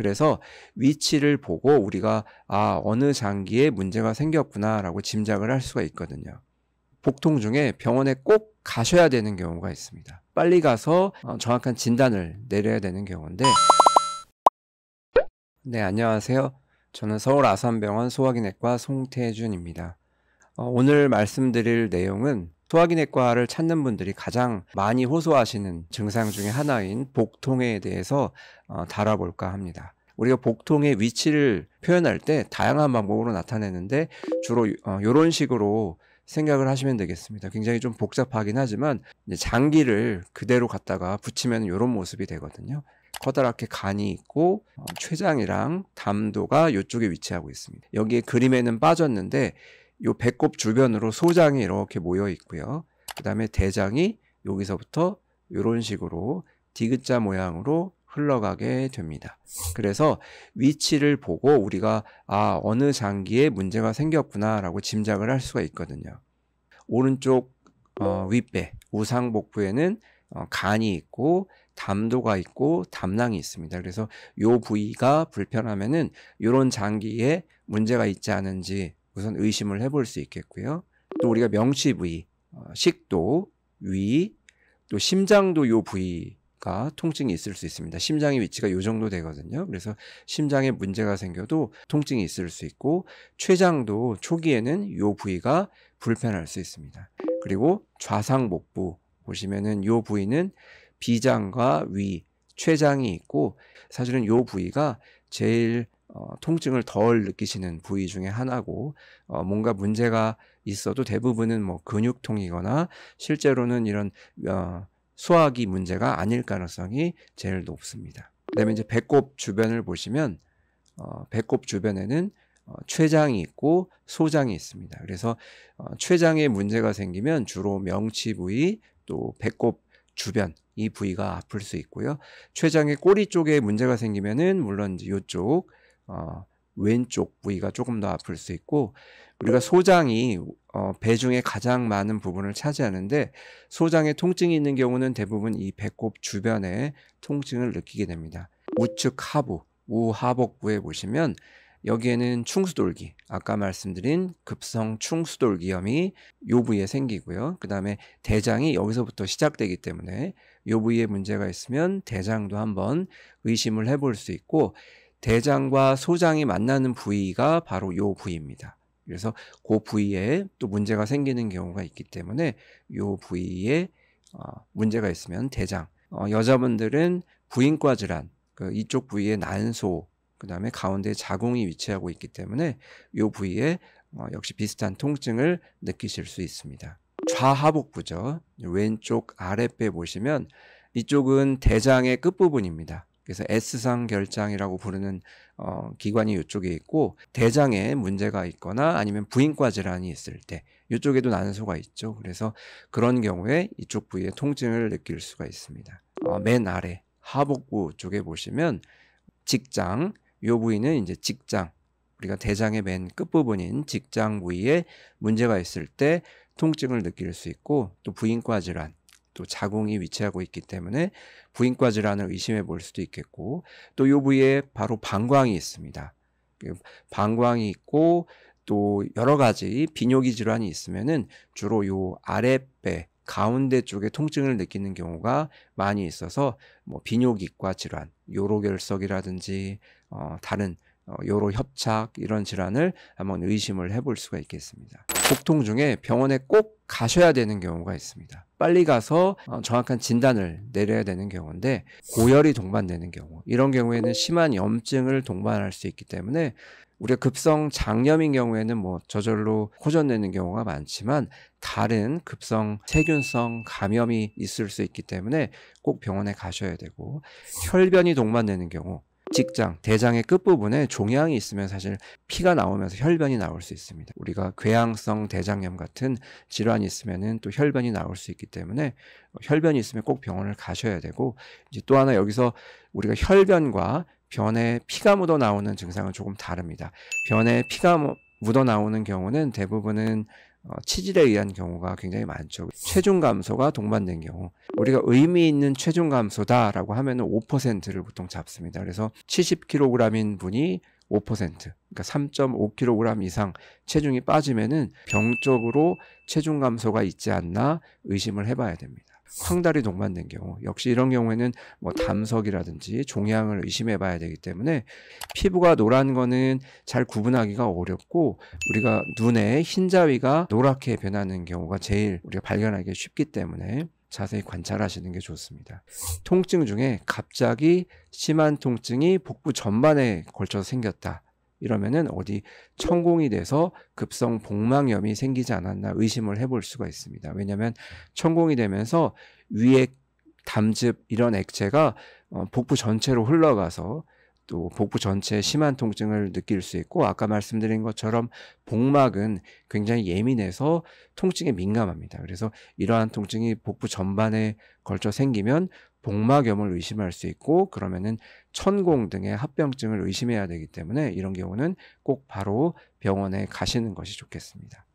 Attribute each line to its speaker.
Speaker 1: 그래서 위치를 보고 우리가 아, 어느 장기에 문제가 생겼구나라고 짐작을 할 수가 있거든요. 복통 중에 병원에 꼭 가셔야 되는 경우가 있습니다. 빨리 가서 어, 정확한 진단을 내려야 되는 경우인데 네, 안녕하세요. 저는 서울 아산병원 소화기내과 송태준입니다. 어, 오늘 말씀드릴 내용은 소화기내과를 찾는 분들이 가장 많이 호소하시는 증상 중에 하나인 복통에 대해서 어, 다뤄볼까 합니다. 우리가 복통의 위치를 표현할 때 다양한 방법으로 나타내는데 주로 이런 어, 식으로 생각을 하시면 되겠습니다. 굉장히 좀 복잡하긴 하지만 장기를 그대로 갖다가 붙이면 이런 모습이 되거든요. 커다랗게 간이 있고 어, 췌장이랑 담도가 이쪽에 위치하고 있습니다. 여기에 그림에는 빠졌는데 요 배꼽 주변으로 소장이 이렇게 모여 있고요. 그 다음에 대장이 여기서부터 이런 식으로 디귿자 모양으로 흘러가게 됩니다. 그래서 위치를 보고 우리가 아 어느 장기에 문제가 생겼구나라고 짐작을 할 수가 있거든요. 오른쪽 어, 윗배 우상복부에는 어, 간이 있고 담도가 있고 담낭이 있습니다. 그래서 요 부위가 불편하면은 요런 장기에 문제가 있지 않은지 우선 의심을 해볼 수 있겠고요. 또 우리가 명치 부위, 어, 식도, 위, 또 심장도 요 부위가 통증이 있을 수 있습니다. 심장의 위치가 요 정도 되거든요. 그래서 심장에 문제가 생겨도 통증이 있을 수 있고 췌장도 초기에는 요 부위가 불편할 수 있습니다. 그리고 좌상목부 보시면은 요 부위는 비장과 위, 췌장이 있고 사실은 요 부위가 제일 어, 통증을 덜 느끼시는 부위 중에 하나고 어, 뭔가 문제가 있어도 대부분은 뭐 근육통이거나 실제로는 이런 어, 소화기 문제가 아닐 가능성이 제일 높습니다. 그다음에 이제 배꼽 주변을 보시면 어, 배꼽 주변에는 어, 췌장이 있고 소장이 있습니다. 그래서 어, 췌장에 문제가 생기면 주로 명치 부위 또 배꼽 주변 이 부위가 아플 수 있고요. 췌장의 꼬리 쪽에 문제가 생기면은 물론 이제 요쪽 어, 왼쪽 부위가 조금 더 아플 수 있고 우리가 소장이 어, 배중의 가장 많은 부분을 차지하는데 소장에 통증이 있는 경우는 대부분 이 배꼽 주변에 통증을 느끼게 됩니다. 우측 하부, 우하복부에 보시면 여기에는 충수돌기, 아까 말씀드린 급성 충수돌기염이 요 부위에 생기고요. 그 다음에 대장이 여기서부터 시작되기 때문에 요 부위에 문제가 있으면 대장도 한번 의심을 해 볼 수 있고 대장과 소장이 만나는 부위가 바로 요 부위입니다. 그래서 그 부위에 또 문제가 생기는 경우가 있기 때문에 요 부위에 어, 문제가 있으면 대장. 어, 여자분들은 부인과 질환, 그 이쪽 부위에 난소, 그 다음에 가운데 자궁이 위치하고 있기 때문에 요 부위에 어, 역시 비슷한 통증을 느끼실 수 있습니다. 좌하복부죠. 왼쪽 아랫배 보시면 이쪽은 대장의 끝부분입니다. 그래서 S상 결장이라고 부르는 어, 기관이 이쪽에 있고 대장에 문제가 있거나 아니면 부인과 질환이 있을 때 이쪽에도 난소가 있죠. 그래서 그런 경우에 이쪽 부위에 통증을 느낄 수가 있습니다. 어, 맨 아래 하복부 쪽에 보시면 직장 요 부위는 이제 직장 우리가 대장의 맨 끝부분인 직장 부위에 문제가 있을 때 통증을 느낄 수 있고 또 부인과 질환 또 자궁이 위치하고 있기 때문에 부인과 질환을 의심해 볼 수도 있겠고 또 요 부위에 바로 방광이 있습니다. 그 방광이 있고 또 여러 가지 비뇨기 질환이 있으면은 주로 요 아랫배 가운데 쪽에 통증을 느끼는 경우가 많이 있어서 뭐 비뇨기과 질환, 요로결석이라든지 어 다른 어, 요로 협착 이런 질환을 한번 의심을 해 볼 수가 있겠습니다. 복통 중에 병원에 꼭 가셔야 되는 경우가 있습니다. 빨리 가서 어, 정확한 진단을 내려야 되는 경우인데 고열이 동반되는 경우 이런 경우에는 심한 염증을 동반할 수 있기 때문에 우리가 급성 장염인 경우에는 뭐 저절로 호전되는 경우가 많지만 다른 급성 세균성 감염이 있을 수 있기 때문에 꼭 병원에 가셔야 되고 혈변이 동반되는 경우 직장, 대장의 끝부분에 종양이 있으면 사실 피가 나오면서 혈변이 나올 수 있습니다. 우리가 궤양성 대장염 같은 질환이 있으면은 또 혈변이 나올 수 있기 때문에 혈변이 있으면 꼭 병원을 가셔야 되고 이제 또 하나 여기서 우리가 혈변과 변에 피가 묻어 나오는 증상은 조금 다릅니다. 변에 피가 묻어 나오는 경우는 대부분은 어, 치질에 의한 경우가 굉장히 많죠. 체중 감소가 동반된 경우 우리가 의미 있는 체중 감소다라고 하면은 5%를 보통 잡습니다. 그래서 70kg인 분이 5% 그러니까 3.5kg 이상 체중이 빠지면은 병적으로 체중 감소가 있지 않나 의심을 해봐야 됩니다. 황달이 동반된 경우 역시 이런 경우에는 뭐 담석이라든지 종양을 의심해 봐야 되기 때문에 피부가 노란 거는 잘 구분하기가 어렵고 우리가 눈에 흰자위가 노랗게 변하는 경우가 제일 우리가 발견하기 쉽기 때문에 자세히 관찰하시는 게 좋습니다. 통증 중에 갑자기 심한 통증이 복부 전반에 걸쳐서 생겼다. 이러면은 어디 천공이 돼서 급성 복막염이 생기지 않았나 의심을 해볼 수가 있습니다. 왜냐하면 천공이 되면서 위액 담즙 이런 액체가 어, 복부 전체로 흘러가서 또 복부 전체에 심한 통증을 느낄 수 있고 아까 말씀드린 것처럼 복막은 굉장히 예민해서 통증에 민감합니다. 그래서 이러한 통증이 복부 전반에 걸쳐 생기면 복막염을 의심할 수 있고 그러면은 천공 등의 합병증을 의심해야 되기 때문에 이런 경우는 꼭 바로 병원에 가시는 것이 좋겠습니다.